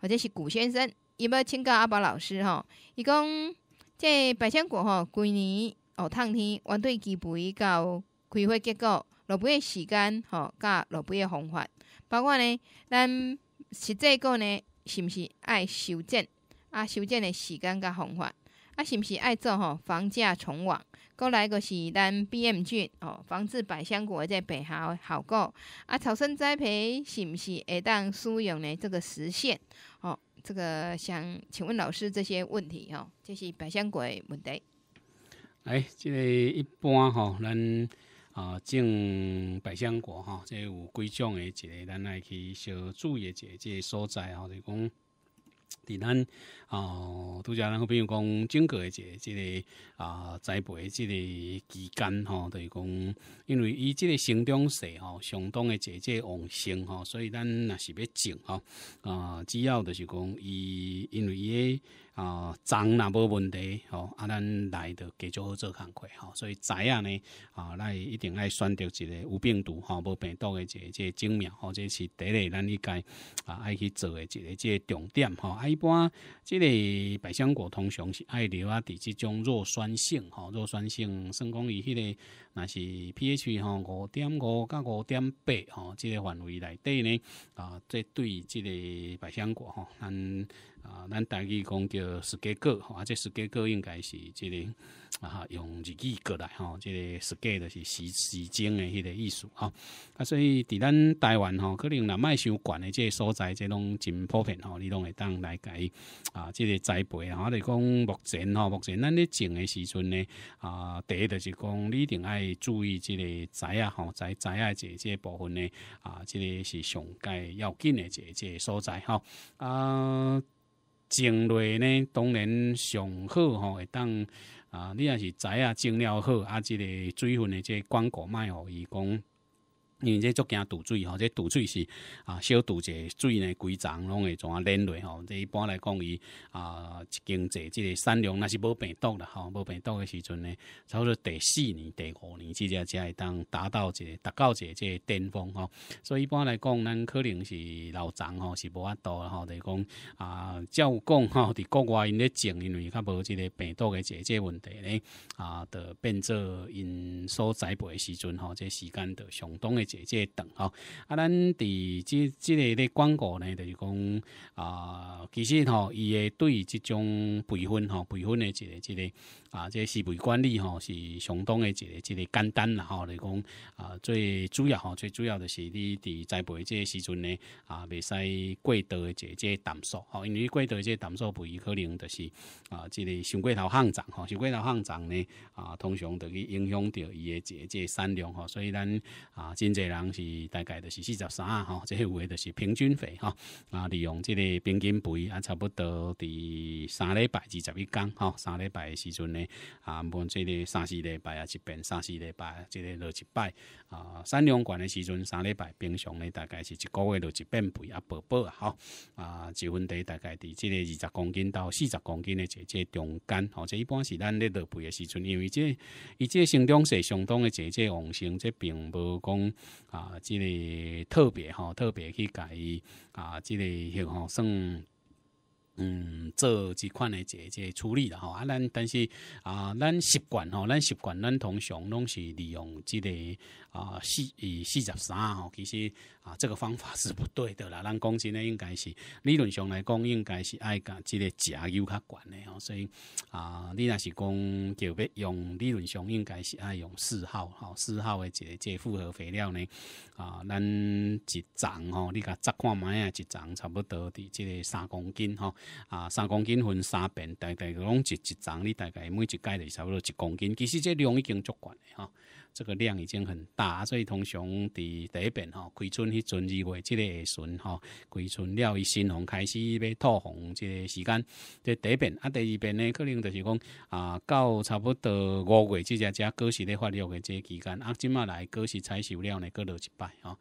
或者是古先生，伊要请教阿宝老师吼，伊讲即百香果吼，规年哦，烫天，原对基培到开花结果、落尾的时间吼，甲落尾的方法，包括呢，咱实际个呢，是毋是爱修剪啊？修剪的时间甲方法。啊，是毋是爱做吼房价重网？过来个是咱 B M G 哦，防治百香果个即个病好果。啊，草生栽培是毋是会当使用呢？这个实现哦，这个想请问老师这些问题哦，这是百香果问题。哎，这个一般吼，咱啊种百香果哈，即有几种诶？一个咱来去小注意一下，即所在吼，就讲伫咱。哦，拄则咱好比如讲整个一个即个啊栽培即个期间吼，就是讲，因为伊即个生长势吼，相当的即个旺盛吼，所以咱若是要种吼啊，只要的是讲伊因为伊啊长若无问题吼，啊咱来继续做做工块吼，所以仔啊呢啊，咱一定爱选择一个无病毒吼、无病毒个一个即种苗吼，这是第一咱应该啊爱去做个一个即重点吼，一般。迄个百香果通常是爱留啊，伫即种弱酸性吼，弱酸性，算讲伊迄个若是 pH 吼五点五到五点八吼，即个范围内底呢啊，这对即个百香果吼。啊，咱台语讲叫 s 格 h 吼，啊，这 s 格 h 应该是即个啊，用日语过来吼，即个 s c h e d 是时时间的迄个意思，吼。啊，所以伫咱台湾吼，可能人卖收悬的即个所在，即拢真普遍吼，你拢会当来改啊，即个栽培，吼，就讲目前吼，目前咱咧种的时阵呢，啊，第一就是讲你一定爱注意即个栽啊，吼，栽栽啊这这部分呢，啊，即个是上介要紧的这这所在，吼，啊。种类呢，当然上好吼，会当啊，你若是知影种了好啊，即个水分的即个光果麦哦，伊讲。因为这足惊堵水吼，这堵水是啊，小堵者水呢，规层拢会怎啊连落吼？这一般来讲，伊啊，经济即个善良那是无病毒啦吼，无病毒的时阵呢，差不多第四年、第五年，即个才会当达到这达到这即个巅峰吼。所以一般来讲，咱可能是老长吼是无法多的吼，就讲啊，照讲吼，伫国外因咧种，因为较无即个病毒的即个问题咧啊，就变做因所栽培时阵吼，即个时间就相当的。这这等吼。啊，咱伫这这个咧广告咧，就是讲啊，其实吼，伊会对于这种培训吼，培训的这个这个。啊，这思肥管理吼是相当诶一个一个简单啦吼，来讲啊最主要吼最主要就是你伫栽培即个时阵呢啊袂使过度诶一个氮素吼，因为过度的一个氮素肥可能就是啊即个上过头上涨吼，上过头上涨呢啊通常着去影响到伊诶这个产量吼，所以咱啊真侪人是大概就是四十三吼，即个有诶就是平均肥哈啊利用即个平均肥啊差不多伫三礼拜二十一公吼，三礼拜诶时阵呢。啊，无即个三四礼拜啊，一遍三四礼拜，即个落一拜啊，三两罐的时阵三礼拜，平常咧大概是一个月落一遍肥啊，宝宝啊吼啊，一分地大概伫即个二十公斤到四十公斤的这这中间，好，这一般是咱咧落肥的时阵，因为这以这生长是相当的，这这旺盛，这并无讲啊，即个特别哈，特别去改啊，即个很好算。嗯，做即款诶，这这处理啦吼啊，咱但是啊，咱习惯吼，咱习惯，咱通常拢是利用即个啊四四十三吼，其实。啊，这个方法是不对的啦，咱讲真呢应该是理论上来讲，应该是爱甲即个食油较悬的哦，所以啊，你若是讲就要用理论上应该是爱用四号，吼，四号的一个即复合肥料呢，啊咱一丛吼，你甲查看麦啊一丛差不多的即个三公斤哦、啊三公斤分三遍，大概讲一一丛你大概每一届就差不多一公斤，其实即量已经足够了哈。这个量已经很大，所以通常伫第一遍吼，开春迄阵二月即个时阵吼，开春了伊新红开始要透红即个时间，即第一遍啊，第二遍呢可能就是讲啊，到差不多五月即只只果实咧发育的即个期间啊，今啊来果实采收了呢，搁落一摆吼。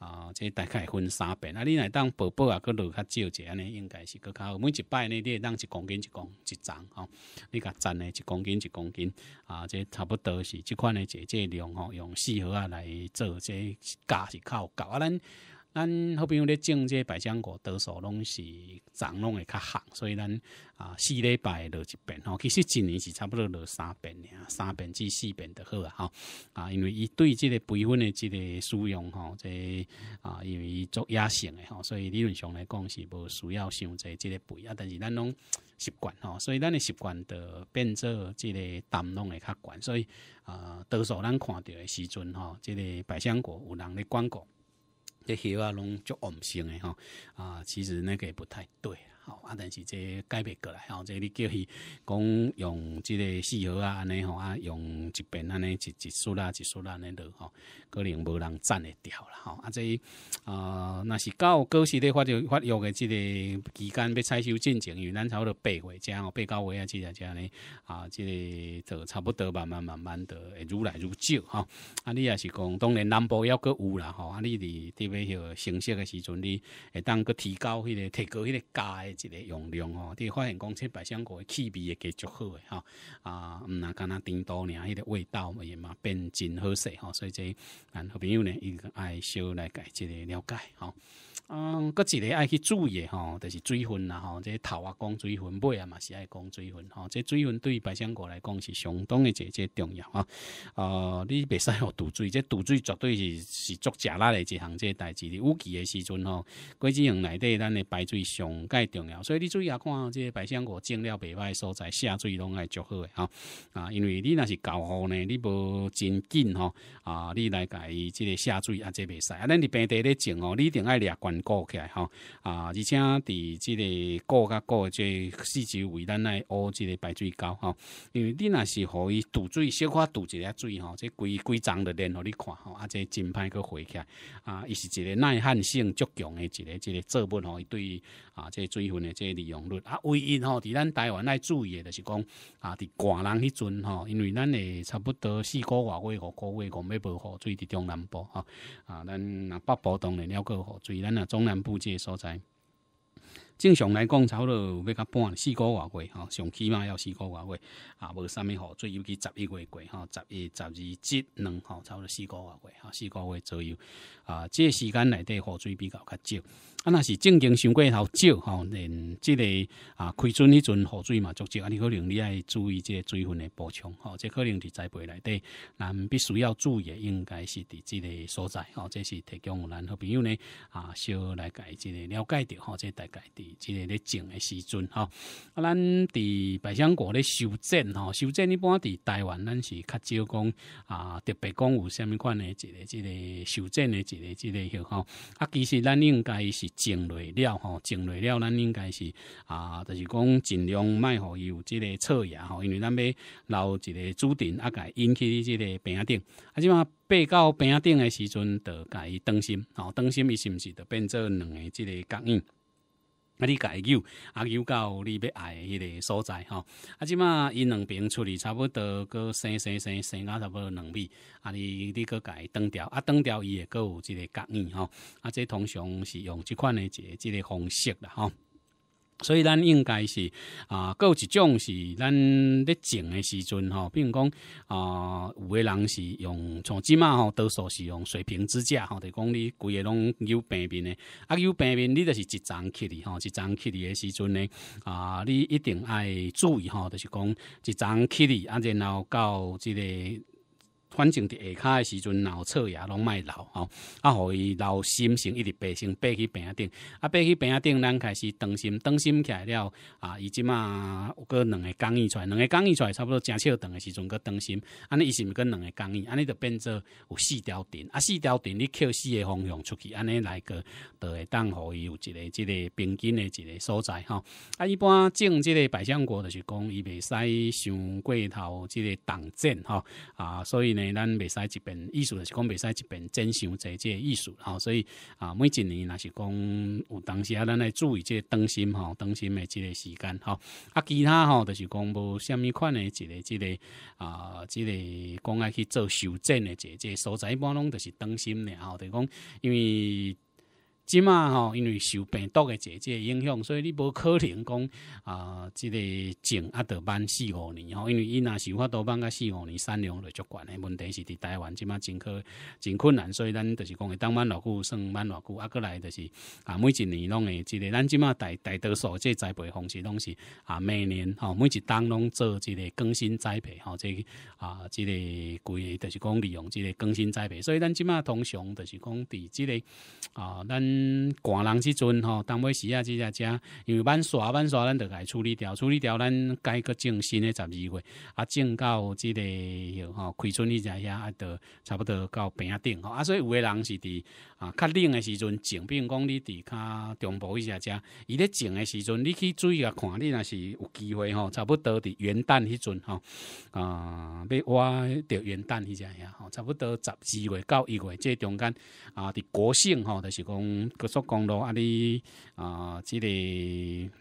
啊，这大概分三遍啊。你来当宝宝啊，搁落较少者安尼，应该是搁较好。每一摆呢，你会当一公斤一公一张哦，你甲占呢一公斤一公斤啊，这差不多是即款的这这量哦，用四合啊来做这价是较够啊咱。咱好朋友咧种这百香果，多数拢是长拢会较旱，所以咱啊四礼拜落一遍吼，其实一年是差不多落三遍俩，三遍至四遍就好啊吼。啊，因为伊对这个培分的这个使用吼，这啊因为作压性的吼，所以理论上来讲是无需要想这这个肥啊，但是咱拢习惯吼，所以咱的习惯的变做即个单拢会较悬，所以啊，多数咱看到的时阵吼，即个百香果有人咧管顾。这黑啊拢足恶心的吼，啊，其实那个也不太对。啊！但是这改变过来吼，这你叫伊讲用这个四号啊，安尼吼啊，用一边安尼一、一束啦、一束啦，安尼落吼，可能无人站得掉了吼。啊，这呃，那是到过时的发就发育的这个期间要采收进程，有咱差不多八月这样，八九月啊，即个这样咧啊，即个就差不多慢慢慢慢的愈来愈少，哈。啊，你也是讲当然南部抑搁有啦吼，啊，你伫伫个许成熟个时阵会当搁提高迄个提高迄个价。一个用量吼，会发现讲这百香果的气味也加足好诶吼，啊，那干若甜多呢，迄个味道嘛也嘛变真好食吼，所以即咱好朋友呢，伊个爱小来解一个了解吼。嗯，各一个爱去注意吼，就是水分啦吼，即头啊讲水分尾啊嘛是爱讲水分吼，即水分对于百香果来讲是相当的一这重要吼。啊，你别使学堵水，即堵水绝对是是足食力的一项这代志，有鸡的时阵吼，果子用内底咱的排水上盖重。所以你注意下看，这些百香果种了袂边所在下水拢爱足好嘅啊，因为你若是搞好呢，你无真紧吼啊，你来伊即个下水啊，即未使啊。咱伫平地咧种吼，你一定要掠管顾起来吼啊，而且伫即个高顾高即四周围咱来挖即个排水沟吼，因为你若是互伊堵水，小可堵一下水吼，即规规张的连互你看吼，啊，即真歹去回起来啊。伊是一个耐旱性足强的一个一个作物吼，伊对啊，即水。份的这利用率啊，唯一吼，伫咱台湾来注意的就是讲啊，伫寒人迄阵吼，因为咱诶差不多四个外月五个月讲要保护，水伫中南部吼，啊，咱啊北部当然了，个雨水，咱啊中南部这所在。正常来讲，差不多要较半四个外月上起码要四个外月啊，无啥物雨水，尤其十一月过吼，十一、十二节两吼，差不多四个外月四个月左右啊，这时间内底雨水比较较少。啊，若是正经伤过头少吼，连即个啊开春迄阵雨水嘛，足少，安尼可能你爱注意即个水分的补充吼，即可能伫栽培内底，咱必须要注意，应该是伫即个所在吼，这是提供咱好朋友呢啊，小来解即个了解着吼，即大概伫即个咧种的时阵吼，啊，咱伫百香果咧修剪吼，修剪一般伫台湾，咱是较少讲啊，特别讲有虾米款的即个即个修剪的即个即个吼，啊，其实咱应该是。静落了吼，静落了，咱应该是啊，就是讲尽量卖伊有即个作牙吼，因为咱要留一个主点啊，伊引起你即个病顶啊，即嘛爬到病顶的时阵，就伊当心吼，当心伊是毋是就变做两个即个感应。啊！你改钩，啊钩到你要挨迄个所在吼。啊，即马因两边出来差不多，个生生生生啊，差不多两米。啊，你你搁改灯条，啊，灯条伊也搁有即个概念吼。啊，这通常是用即款的即即个方式啦吼。所以咱应该是啊，有一种是咱咧种诶时阵吼，比如讲啊，有诶人是用从即嘛吼，多数是用水平支架吼，就是讲你规个拢有平面诶，啊，有平面，你就是一层起的吼，一层起诶时阵呢啊，你一定爱注意吼，就是讲一层起的啊，然后到即个。反正伫下骹诶时阵，脑侧也拢卖老吼，啊，互伊老心型，一直爬心爬去平顶，啊，爬去平顶，咱开始当心，当心起来了，啊，伊即嘛有搁两个刚愈出，来，两个刚愈出，来，差不多正少等诶时阵搁当心，安尼伊是毋是搁两个刚愈，安尼就变做有四条顶，啊，四条顶你扣四个方向出去，安尼来个，就会当互伊有一个即个平均诶一个所在吼，啊，一般种即个百香果，就是讲伊未使伤过头即个挡震吼，啊，所以呢。咱未使一本艺术，是讲未使一正常惜这这艺术，吼。所以啊，每一年若是讲有当时啊，咱来注意这灯芯吼，灯芯的这个时间吼啊，其他吼就是讲无什物款的即个这个啊，这个讲爱去做修正的这这所在，一般拢就是灯芯的吼，就是讲因为。即嘛吼，因为受病毒的这这影响，所以你无可能讲啊，即个种啊，得满四五年吼，因为伊那是有法度满个四五年，产量就足悬。诶，问题是伫台湾即嘛真可真困难，所以咱就是讲，当满偌久算满偌久，啊，过来就是啊，每一年拢会即个咱即嘛大大多数即栽培方式拢是啊，每年吼，每一当拢做即个更新栽培，吼，即啊，即个规贵就是讲利用即个更新栽培，所以咱即嘛通常就是讲伫即个啊，咱。嗯，寒人时阵吼，冬尾时啊，即只只，因为万刷万刷，咱就来处理掉，处理掉，咱改个种新的十二月，啊，种到即个吼，开春伊只遐，啊，就差不多到平啊顶，啊，所以有的人是伫啊，较冷的时阵种，比如讲你伫较中部伊只只，伊咧种的时阵，你去注意啊，看，你若是有机会吼，差不多伫元旦迄阵吼，啊，要挖着元旦迄只吼，差不多十二月到一月，即中间啊，伫国庆吼，就是讲。高速公路啊，你啊，即个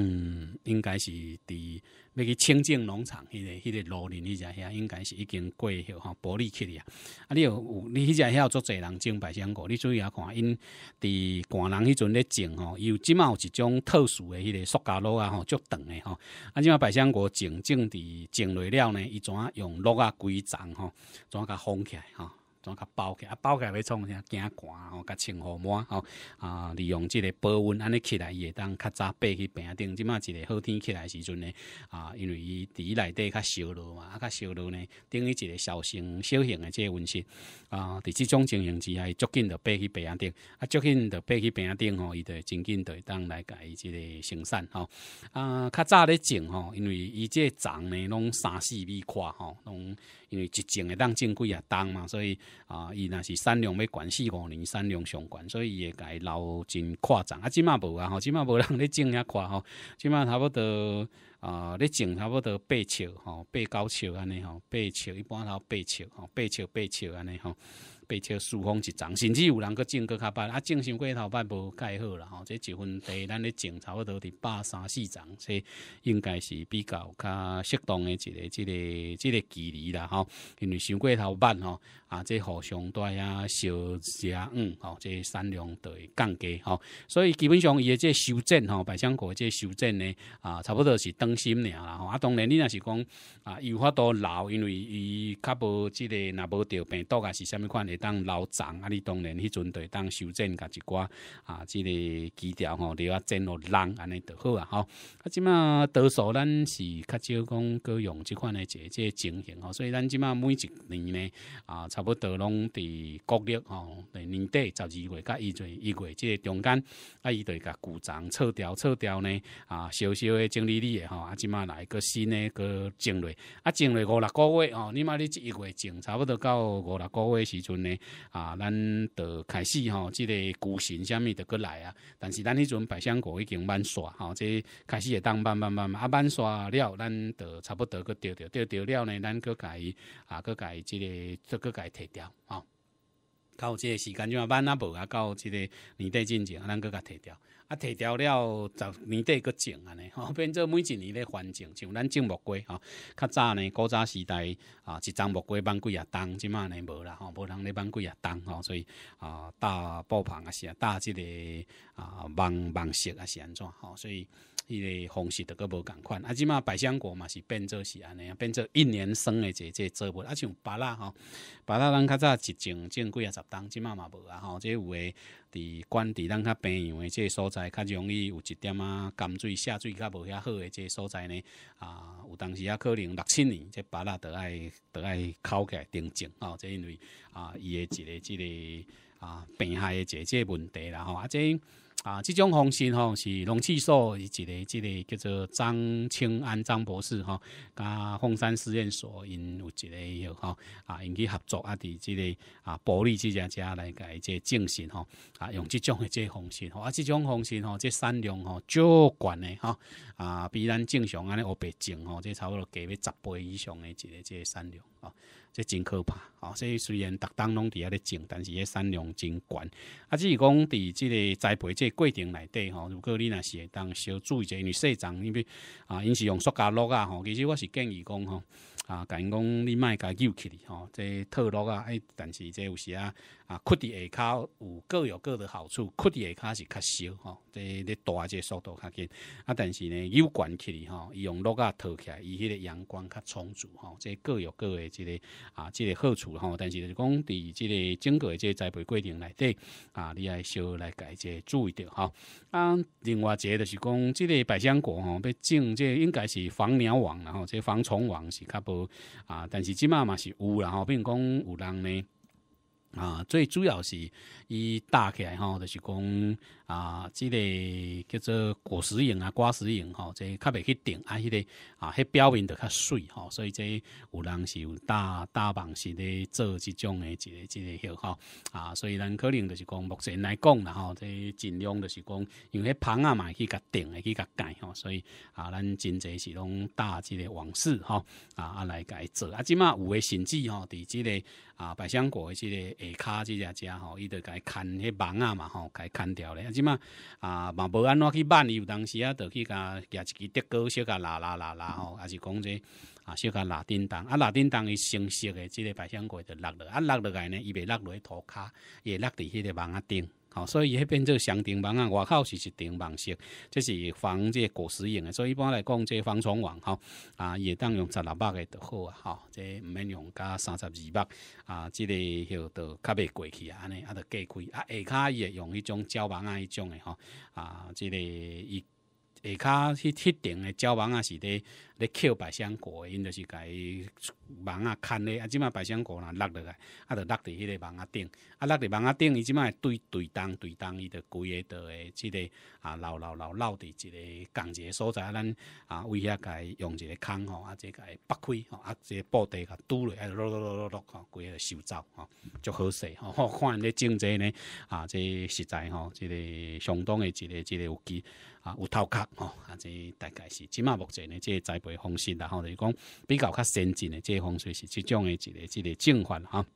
嗯，应该是伫要去清净农场迄个迄个路林迄只遐，应该是已经过迄吼玻璃去啊。啊，你有你迄只遐有足侪人种百香果，你注意下看，因伫寒人迄阵咧种吼，伊有即满有一种特殊的迄个塑胶路啊吼，足长的吼。啊，即满百香果种种伫种落了呢，伊怎啊用落啊规丛吼，怎啊甲封起来吼。总甲包起，啊包起来要创啥？惊寒哦，甲穿好满吼啊！利用即个保温，安尼起来伊会当较早爬去坪顶。即马一个好天起来时阵呢，啊，因为伊伫内底较烧热嘛，啊较烧热呢，等于一个小型小型的即个温室啊。伫即种情形之下，伊就紧着爬去坪顶，啊，足紧着爬去坪顶吼，伊就真紧会当来伊即个生产吼啊。较早咧种吼，因为伊即个粽呢拢三四米宽吼，拢。因为一种会当种几啊当嘛，所以啊，伊若是产量要管四五年，产量上悬，所以伊会改留真夸张啊！即嘛无啊，吼，即嘛无人咧种遐快吼，即嘛差不多啊，咧种差不多八尺吼，八九尺安尼吼，八尺一般都八尺吼，八尺八尺安尼吼。八切四方一丛，甚至有人搁种过较歹，啊，种伤过头板无盖好啦吼，这一分地咱咧种差不多伫百三四丛，所以应该是比较较适当诶，一个、即个、即个距离啦吼，因为伤过头慢吼，啊，这互相带啊烧灼，嗯，吼，这产量都会降低吼，所以基本上伊诶即修正吼，百香果即修正呢，啊，差不多是当心尔啦吼，啊，当然你若是讲啊，有法多老，因为伊较无即个若无着病，毒啊是虾米款的。当老长啊，你当然迄阵备当修剪甲一寡啊，即个枝条吼，你要剪落人安尼就好啊，吼。啊，即马多数咱是较少讲割用即款诶一个即情形吼，所以咱即马每一年呢啊，差不多拢伫国历吼，伫年底十二月甲一月一月即个中间啊，伊就会甲旧长撤掉撤掉呢啊，小小诶整理理诶吼，啊即马来个新诶个种理，啊种理五六个月哦，你嘛你即一月种差不多到五六个月时阵呢。啊，咱就开始吼，即个股神虾米著过来啊。但是咱迄阵百香果已经蛮熟，吼，即开始会当慢慢慢慢啊，蛮熟了，咱就差不多个钓钓钓钓了呢，咱个改啊，个改即个再个改摕掉吼，到即个时间就慢慢无啊，到即个年底进渐，咱个伊摕掉。啊，提掉了十年底个种安尼，吼，变做每一年咧换种，像咱种木瓜吼，较早呢，古早时代啊，一丛木瓜放几啊，冬，即满呢无啦吼，无通咧放几啊，冬吼，所以啊，搭布棚啊，是啊，搭即个啊，网忙色啊，安怎吼，所以。伊个方式都阁无共款，啊，即嘛百香果嘛是变做是安尼啊，变做一年生的一个作物，啊，像芭拉吼，芭拉咱较早一种正规啊十冬，即嘛嘛无啊吼，即有诶伫管伫咱较平洋诶，即所在较容易有一点啊甘水下水较无遐好诶，即所在呢啊，有当时啊可能六七年，即芭拉都爱都爱烤起来定种哦，即因为啊伊诶一个即个啊病害诶一个问题啦吼，啊即。啊，这种方式吼是龙厕所一个，一个叫做张清安张博士吼，加凤山实验所因有一个吼，啊，因去合作啊，伫这个啊玻璃即间，遮来解这进行吼，啊，用这种的这式吼，啊，这种方式吼，这产量吼，足管的吼，啊，比咱正常安尼五百种吼，这差不多加要十倍以上的一个这产量哦真可怕哦！所以虽然逐当拢伫遐咧种，但是个产量真悬。啊，只是讲伫即个栽培这过程内底吼，如果你若是会当小注意者，因为细长，因为啊，因是用塑胶落啊吼。其实我是建议讲吼。啊，因讲你卖伊救去哩吼，这套落啊，哎，但是这有时啊，啊，窟地下骹有各有各的好处，窟地下骹是较少吼，这咧大，这速度较紧，啊，但是呢，柚悬起哩吼，伊用落个套起来，伊迄个阳光较充足吼，这各有各的这个啊，这个好处吼，但是是讲伫即个整个的这栽培过程内底啊，你爱少来家即注意着吼。啊，另外个就是讲，即个百香果吼，要种这应该是防鸟网，然后这防虫网是较无。啊！但是即嘛嘛是有，然后比如讲有人呢，啊，最主要是伊打来吼，就是讲。啊，即个叫做果实型啊，瓜子型吼，即较袂去顶啊，迄个啊，迄表面就较水吼，所以即有人是有搭搭网是咧做即种诶，即个即个许吼啊，所以咱可能就是讲目前来讲，啦吼，即尽量就是讲用迄棚啊嘛去甲顶诶去甲盖吼，所以啊，咱真侪是拢搭即个网式吼啊来甲伊做啊，即码有诶甚至吼伫即个啊百香果诶即个下骹即只只吼，伊就改砍迄网啊嘛吼，伊砍掉咧。嘛，啊，嘛无安怎去办？伊有当时啊，就去甲，甲一支竹竿，小甲拉拉拉拉吼，还是讲这啊，小甲拉叮当。啊，拉叮当伊成色的，即个白相果就落落。啊，落落来呢，伊袂落落去涂骹，伊会落伫迄个网啊顶。所以迄边做上电网啊，外口是一顶网式，这是防这果实用的。所以一般来讲，这防虫网哈啊，也当用十六百个就好啊即这唔免用加三十二百啊，即、这里就都较袂过去啊，安尼啊，都过开啊下骹伊会用迄种胶网啊，迄种的哈啊，这个伊。下迄去特诶的网啊，是伫咧扣百香果，因就是己网啊牵咧，啊即摆百香果若落落来，啊就落伫迄个网啊顶，啊落伫网啊顶，伊即摆对对当对当，伊就规个倒诶，即个啊留留留留伫一个共一个所在，啊咱啊为遐个用一个空吼，啊即个剥开吼，啊即个布袋甲拄落，啊落落落落落吼，规个收走吼，就好势吼。看咧种植呢，啊即实在吼，即个相当诶即个即个有机。啊，有头壳吼，啊是大概是即码目前呢，这栽培方式然后就是讲比较较先进即这方式是即种的一个一个法化啊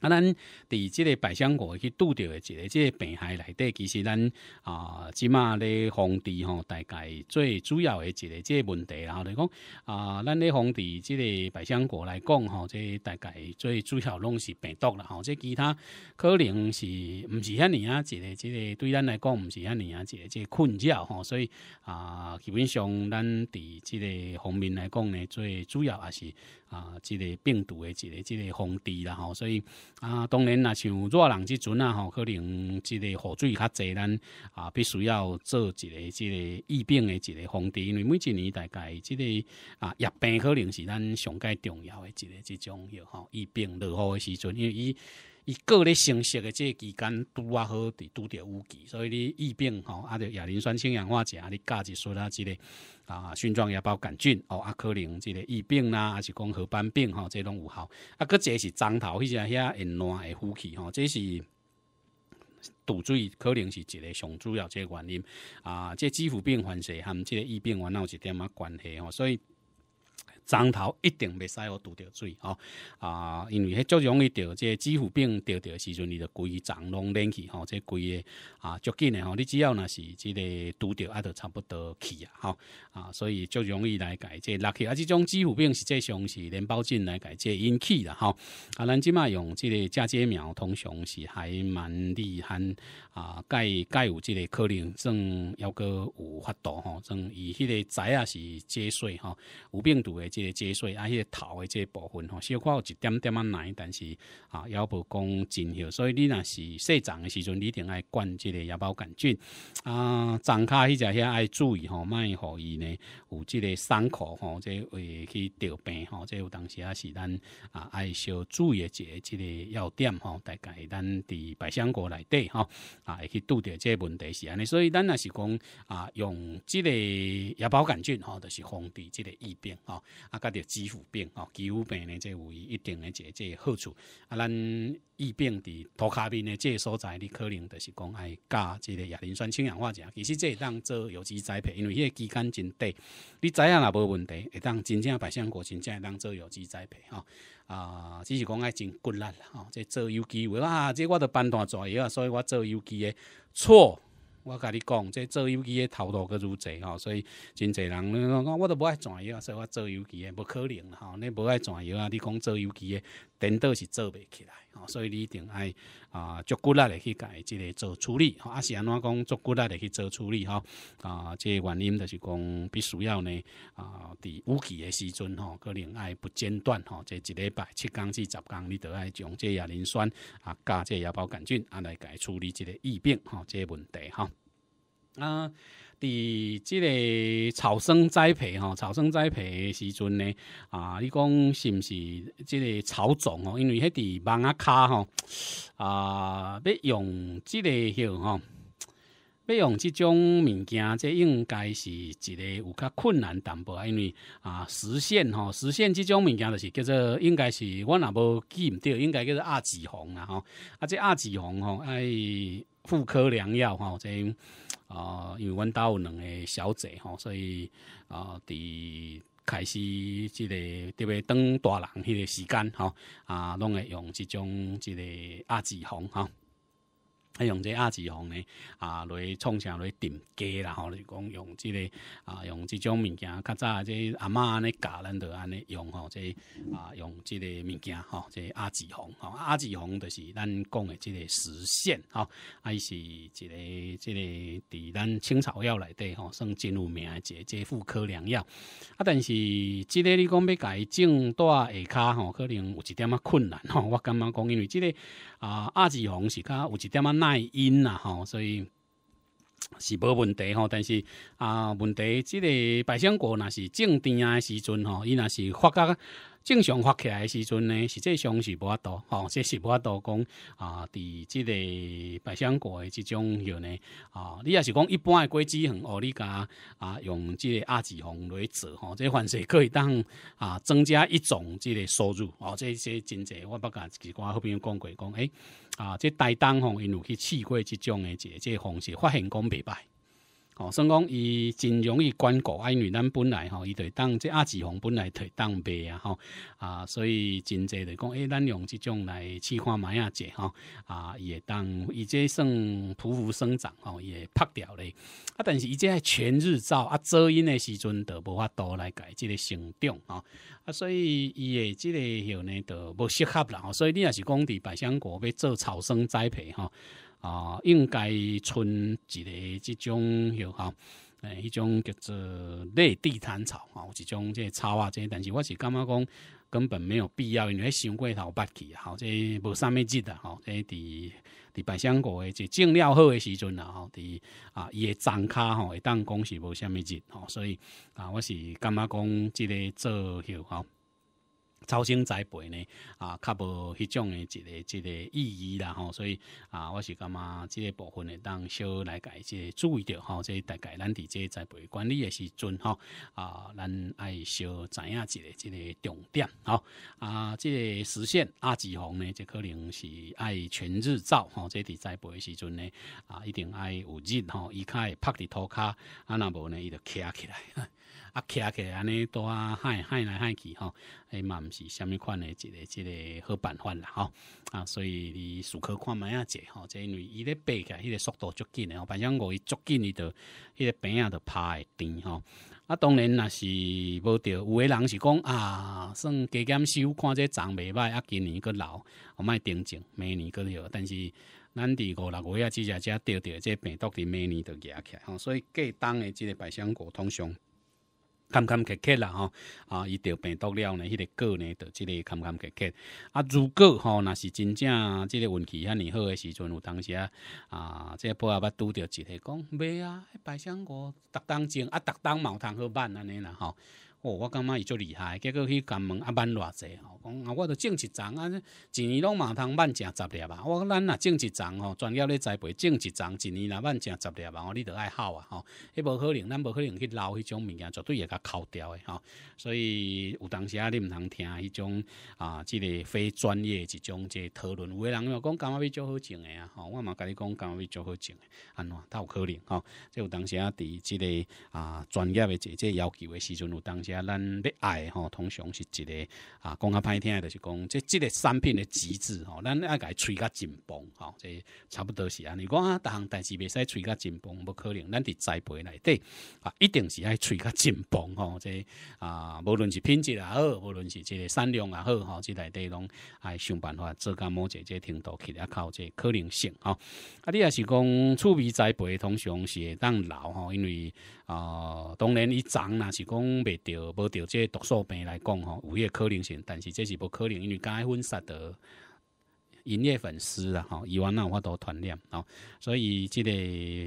啊，咱伫即个百香果去拄着诶一个即个病害内底，其实咱啊，即马咧，防治吼，大概最主要的一个即个问题，然后来讲啊，咱咧防治即个百香果来讲吼，这大概最主要拢是病毒啦，吼，即其他可能是毋是遐尼啊，一个一个对咱来讲毋是遐尼啊，一个个困扰吼，所以啊，基本上咱伫即个方面来讲呢，最主要也是。啊，即个病毒的一个、即个防治啦吼，所以啊，当然啊，像热人即阵啊吼，可能即个雨水较侪，咱啊必须要做一个、即个疫病的一个防治，因为每一年大概这个啊疫病可能是咱上界重要的一个、即种药吼，疫病落雨的时阵，因为伊伊各咧成熟的这期间拄啊好，伫拄着雨忌，所以你疫病吼，啊就亚磷酸氢氧化钾、你加一术啊即个。啊，菌状芽孢杆菌哦，啊，可能即个疫病啦，还是讲核斑病吼，这拢有效。啊，个一个是长头，一些些会烂会呼气吼，这是堵嘴，可能是一个上主要这个原因啊。即肌肤病、患者和即个疫病，来有一点乜关系吼，所以。长头一定袂使互拄着水吼啊，因为迄足容易着即个支护病着着时阵，你着规长拢冷去吼，即规个啊足紧诶吼，你只要若是即个拄着啊，就差不多去啊吼啊，所以足容易来改即六克啊，即种肌肤病实际上是连包进来改即引起啦吼啊，咱即马用即个嫁接苗通常是还蛮厉害啊，改改有即个可能，算要个有发毒吼，算以迄个仔啊是接水吼无病毒诶。即个接水啊，迄个头诶，即个部分吼，小可有一点点啊难，但是啊，也无讲真好，所以你若是洗脏的时阵，你一定爱灌即个野包杆菌啊，长卡迄只遐爱注意吼，莫互伊呢有即个伤口吼，即会去得病吼，即有当时也是咱啊爱小注意一即个要点吼，大概咱伫百香果内底吼啊，会去拄着即个问题是安尼，所以咱若是讲啊，用即个野包杆菌吼，就是防止即个疫病吼。啊，甲着肌肤病吼，肌肤病呢，即有一定的这这好处。啊，咱疫病伫涂骹面呢，这所在你可能就是讲爱加这个亚磷酸氢氧化钾。其实这当做有机栽培，因为迄个期干真短，你知影也无问题，会当真正百香果，真正会当做有机栽培吼。啊，只是讲爱真骨力啦。哦，这做有机，啊，这我都半大作业啊，所以我做有机诶错。我甲你讲，这做游戏的头路阁愈济吼，所以真济人，我我都不爱转业，说我做游戏的无可能吼，你不爱转业啊，你讲做游戏的，顶多是做袂起来。吼，所以你定爱啊，足骨力里去改，即个做处理，吼，啊是安怎讲足骨力里去做处理，吼，啊，即个原因就是讲，必须要呢，啊，伫乌期的时阵，吼，可能爱不间断，吼，即一礼拜七天至十天，你都要将这亚磷酸啊、加这芽孢杆菌啊来改处理即个疫病，吼，即个问题，吼，啊。伫即个草生栽培吼，草生栽培时阵呢，啊，你讲是唔是即个草种哦？因为迄伫蚊啊卡吼，啊，要用即个药吼，要用即种物件，这应该是一个有较困难淡薄，因为啊，实现吼，实现即种物件就是叫做应该是我若无记唔着，应该叫做阿紫红啊吼，啊，这阿紫红吼，哎，妇科良药吼，这。啊，因为阮兜有两个小姐吼，所以啊，伫开始即个特别当大人迄个时间吼，啊，拢会用即种即个阿紫吼。哈。还用这阿紫红呢？啊，来创啥来定家啦？吼，就讲用这个啊，用这种物件，较早即阿嬷安尼教咱都安尼用吼，即啊用这个物件吼，即阿紫红吼，阿紫红就是咱讲的这个实现吼，啊伊是一个、这个伫咱青草药内底吼，算真有名一个、这妇科良药。啊，但是即个你讲要改正大下骹吼，可能有一点啊困难吼。我感觉讲因为即个。啊，阿紫红是较有一点啊耐阴啦，吼，所以是无问题吼。但是啊，问题即个百香果若是种甜的时阵吼，伊若是发觉。正常发起来的时阵呢，实际上是无啊多，吼，这是无啊多讲啊，伫即个百香果的即种有呢，啊，你也是讲一般的果子很合理噶，啊，用即个阿枝红来做，吼，即凡是可以当啊增加一种即个收入，哦，即些真济我不敢，即个后边讲过讲，哎，啊，即台东吼，因有去试过即种的，即即方式发现讲袂歹。哦，算讲伊真容易干啊，因为咱本来吼，伊在当即阿紫红本来在当白啊吼。啊，所以真侪着讲，哎，咱用即种来去看买啊姐吼啊，伊会当伊这算匍匐生长吼，哦，会拍掉咧啊，但是伊这系全日照啊，遮阴的时阵都无法度来改这个生长啊啊，所以伊的即个吼呢，都无适合啦。所以你若是讲伫百香果要做草生栽培吼。啊，应该存一个这种吼，诶，一种叫做类地坛草啊，即种这草啊，这个但是我是感觉讲根本没有必要，因为伤过头不去，好，这无啥物日的，吼，这伫伫百香果的这种料好的时阵啊吼，伫啊伊的长骹吼，会当讲是无啥物日吼，所以啊，我是感觉讲这个做吼。超生栽培呢，啊，较无迄种诶一个一个意义啦吼，所以啊，我是感觉即个部分呢，当小来改，即注意着吼，即大概咱伫即栽培管理诶时阵吼，啊，咱爱小知影一个即个重点吼啊，即个实现阿吉红呢，即可能是爱全日照吼，即伫栽培诶时阵呢，啊，一定爱有日吼，伊较会拍伫涂骹，啊，若无呢，伊着徛起来。啊，起来起，安尼多啊，害害来害去吼，哎嘛，毋是虾米款诶一个一个好办法啦吼。啊，所以你时刻看麦啊者吼，即因为伊咧爬起，来迄个速度足紧吼，百香果伊足紧伊着迄个饼啊着趴会甜吼。啊，当然若是无着，有诶人是讲啊，算加减收，看这长袂歹，啊，今年个老，我卖定种，明年个着。但是咱伫五六月仔，只只只钓钓这病毒伫每年都加起吼。所以过冬的即个百香果通常。坎坎坷坷啦吼啊，伊着病毒了呢，迄个果呢，着即个坎坎坷坷。啊，如果吼若是真正即个运气遐尔好，的时阵有当时啊，啊，即个不啊，巴拄着一个讲，袂啊，百香果逐当种啊，特当毛通好办安尼啦吼。哦，我感觉伊足厉害，结果去甘门啊，蛮偌济吼，讲啊，我都种一丛啊，一年拢嘛通万正十粒啊。我讲咱若种一丛吼，专业咧栽培，种一丛，一年若万正十粒啊。我哩都爱好啊吼，迄无可能，咱无可能去捞迄种物件，绝对会较抠掉的吼。所以有当时啊，你毋通听迄种啊，即个非专业一种即讨论。有的人要讲，感觉要足好种的啊，吼，我嘛甲你讲，感觉要足好种的，安怎？他有可能吼。即有当时啊，伫即个啊，专业的即即要求的时阵，有当时。咱要爱吼，通常是一个啊，讲较歹听就是讲，即即个产品的极致吼，咱爱伊吹甲紧绷吼，即差不多是安尼。讲啊，逐项代志未使吹甲紧绷，不可能。咱伫栽培内底啊，一定是爱吹甲紧绷吼。即啊，无论是品质也好，无论是即个产量也好，吼，即内底拢爱想办法做加某一个程度起较靠即可能性吼。啊，你也是讲，趣味栽培通常是会当老吼，因为。哦，当然，伊长若是讲未着无即个毒素病来讲吼，有迄个可能性，但是这是无可能，因为刚分杀的营业粉丝啦，吼，伊往那有法度传染哦，所以即个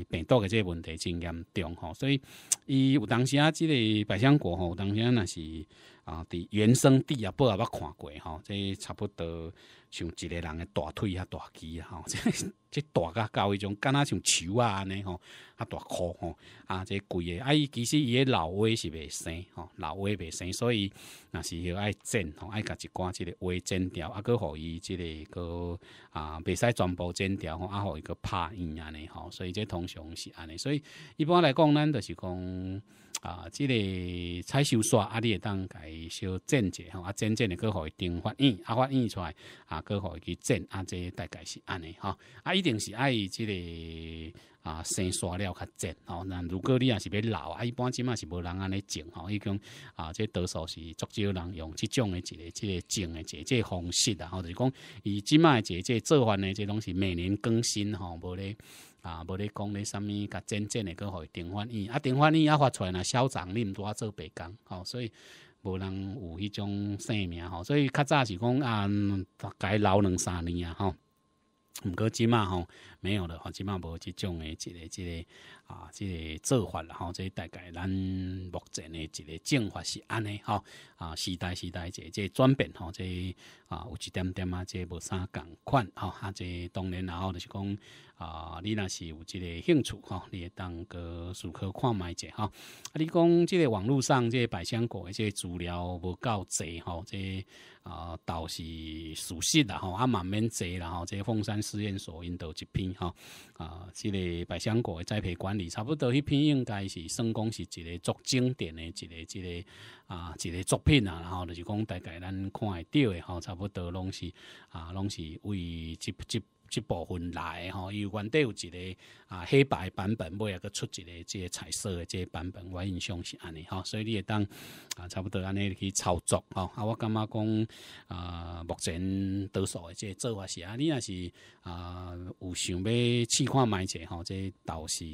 病毒的即个问题真严重吼，所以 伊有当时啊，即个百香果吼，当时若是。啊，伫原生地也不也捌看过吼，即差不多像一个人的大腿啊、大肌吼，即 即大甲到迄种，敢若像树啊安尼吼，啊大箍吼，啊即贵的，啊伊其实伊迄老鞋是袂生吼，老鞋袂生，所以若是要爱整吼，爱甲一寡即个鞋剪掉，啊佫互伊即个个啊袂使全部剪掉吼，啊互伊个拍印安尼吼，所以即通常是安尼，所以一般来讲咱就是讲。啊，这个采收煞啊，你会当伊小剪者吼，啊剪剪的更好会定法印，啊，法印出来，啊更伊去剪，啊这大概是安尼吼，啊一定是爱这个啊先刷了较剪吼，那如果你也是要老啊，一般即嘛是无人安尼种吼，伊讲啊这多数是足少人用即种的一个即个种的这个方式啊，吼就是讲伊即卖即个做法呢，即拢是每年更新吼，无咧。啊，无咧讲咧，啥物噶真正的个伊订翻院，啊，订翻院也发出来啦，校长恁拄啊做白工，吼，所以无人有迄种性命，吼，所以较早是讲啊，改留两三年啊，吼，毋过即嘛吼，没有了，吼，即嘛无即种的，即个，即个。啊，即、这做法然即、这大概咱目前的一个政法是安尼吼，啊，时代时代者，这转变吼，这啊有一点点啊这无啥共款吼，啊这当然然后就是讲啊你若是有即个兴趣吼，你当个舒可看卖者吼，啊你讲即个网络上这百香果这些资料无够多吼，这啊倒是熟悉啦吼，啊慢蛮啦，吼，后个凤山实验所引导一片吼，啊这个百香果的栽培管。差不多，迄篇应该是《算讲是一个作经典的，一个、一个啊，一个作品啊。然后就是讲，大概咱看会着的，吼，差不多拢是啊，拢是为即即即部分来吼，伊原底有一个啊黑白版本，尾啊个出一个即个彩色的即个版本，我印象是安尼吼，所以你会当啊差不多安尼去操作吼。啊，我感觉讲啊，目前多数的个做法是啊，你若是啊有想要试看卖者吼，即、个倒是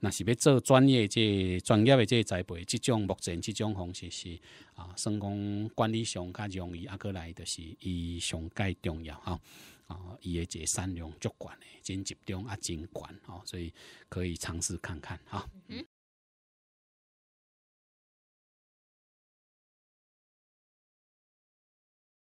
若是要做专业个专业的个栽培，即种目前即种方式是啊，算讲管理上较容易啊，过来就是伊上盖重要哈。哦，伊诶，这三两足管诶，真集中啊，真管哦，所以可以尝试看看哈。